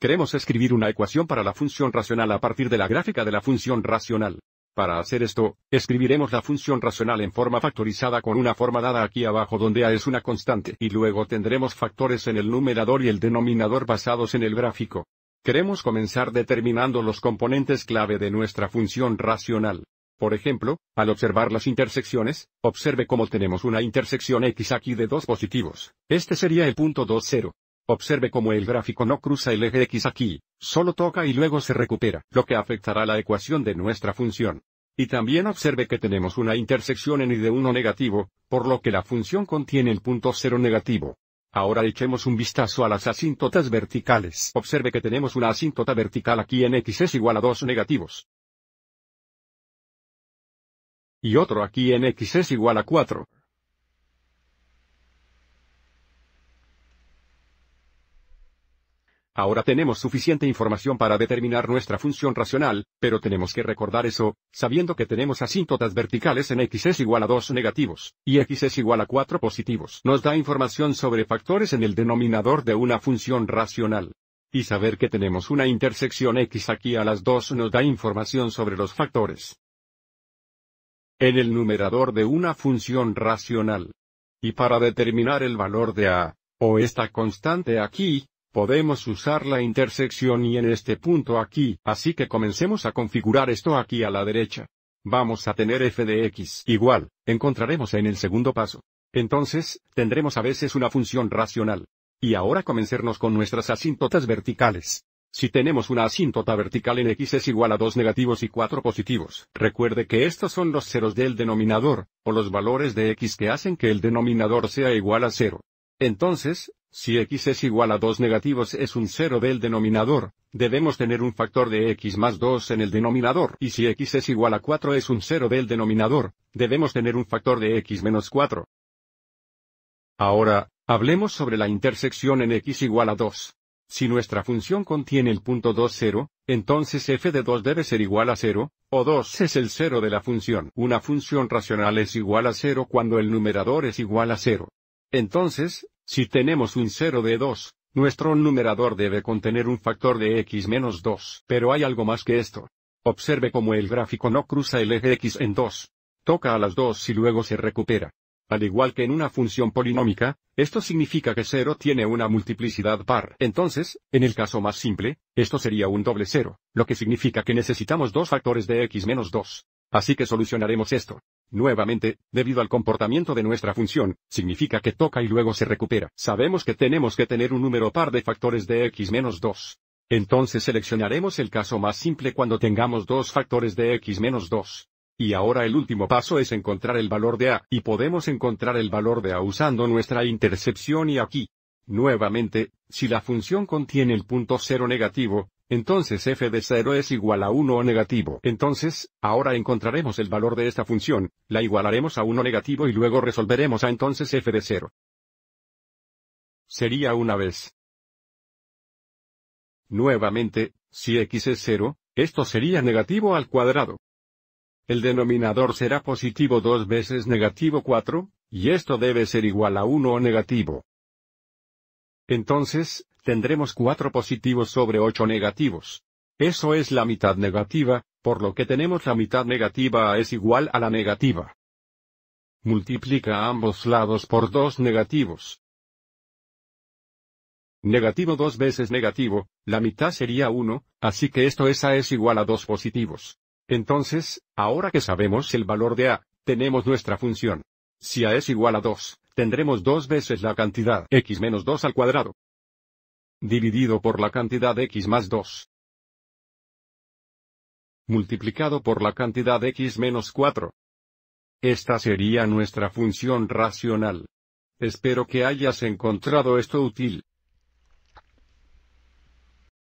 Queremos escribir una ecuación para la función racional a partir de la gráfica de la función racional. Para hacer esto, escribiremos la función racional en forma factorizada con una forma dada aquí abajo donde a es una constante y luego tendremos factores en el numerador y el denominador basados en el gráfico. Queremos comenzar determinando los componentes clave de nuestra función racional. Por ejemplo, al observar las intersecciones, observe cómo tenemos una intersección x aquí de dos positivos. Este sería el punto 2,0. Observe cómo el gráfico no cruza el eje X aquí, solo toca y luego se recupera, lo que afectará la ecuación de nuestra función. Y también observe que tenemos una intersección en y de 1 negativo, por lo que la función contiene el punto 0 negativo. Ahora echemos un vistazo a las asíntotas verticales. Observe que tenemos una asíntota vertical aquí en x es igual a 2 negativos. Y otro aquí en x es igual a 4. Ahora tenemos suficiente información para determinar nuestra función racional, pero tenemos que recordar eso, sabiendo que tenemos asíntotas verticales en x es igual a 2 negativos, y x es igual a 4 positivos. Nos da información sobre factores en el denominador de una función racional. Y saber que tenemos una intersección x aquí a las 2 nos da información sobre los factores. En el numerador de una función racional. Y para determinar el valor de a, o esta constante aquí, Podemos usar la intersección y en este punto aquí, así que comencemos a configurar esto aquí a la derecha. Vamos a tener f de x igual, encontraremos en el segundo paso. Entonces, tendremos a veces una función racional. Y ahora comencemos con nuestras asíntotas verticales. Si tenemos una asíntota vertical en x es igual a 2 negativos y 4 positivos, recuerde que estos son los ceros del denominador, o los valores de x que hacen que el denominador sea igual a 0. Entonces, si x es igual a 2 negativos es un 0 del denominador, debemos tener un factor de x más 2 en el denominador. Y si x es igual a 4 es un 0 del denominador, debemos tener un factor de x menos 4. Ahora, hablemos sobre la intersección en x igual a 2. Si nuestra función contiene el punto 2, 0, entonces f de 2 debe ser igual a 0, o 2 es el 0 de la función. Una función racional es igual a 0 cuando el numerador es igual a 0. Entonces, si tenemos un 0 de 2, nuestro numerador debe contener un factor de x menos 2. Pero hay algo más que esto. Observe cómo el gráfico no cruza el eje x en 2. Toca a las 2 y luego se recupera. Al igual que en una función polinómica, esto significa que 0 tiene una multiplicidad par. Entonces, en el caso más simple, esto sería un doble 0, lo que significa que necesitamos dos factores de x menos 2. Así que solucionaremos esto. Nuevamente, debido al comportamiento de nuestra función, significa que toca y luego se recupera. Sabemos que tenemos que tener un número par de factores de x menos 2. Entonces seleccionaremos el caso más simple cuando tengamos dos factores de x menos 2. Y ahora el último paso es encontrar el valor de a, y podemos encontrar el valor de a usando nuestra intercepción y aquí. Nuevamente, si la función contiene el punto cero negativo, entonces f de 0 es igual a 1 o negativo. Entonces, ahora encontraremos el valor de esta función, la igualaremos a 1 negativo y luego resolveremos a entonces f de 0. Sería una vez. Nuevamente, si x es 0, esto sería negativo al cuadrado. El denominador será positivo 2 veces negativo 4, y esto debe ser igual a 1 o negativo. Entonces, tendremos 4 positivos sobre 8 negativos. Eso es la mitad negativa, por lo que tenemos la mitad negativa A es igual a la negativa. Multiplica ambos lados por dos negativos. Negativo dos veces negativo, la mitad sería 1, así que esto es A es igual a dos positivos. Entonces, ahora que sabemos el valor de A, tenemos nuestra función. Si A es igual a 2, tendremos dos veces la cantidad x menos 2 al cuadrado dividido por la cantidad x más 2, multiplicado por la cantidad x menos 4. Esta sería nuestra función racional. Espero que hayas encontrado esto útil.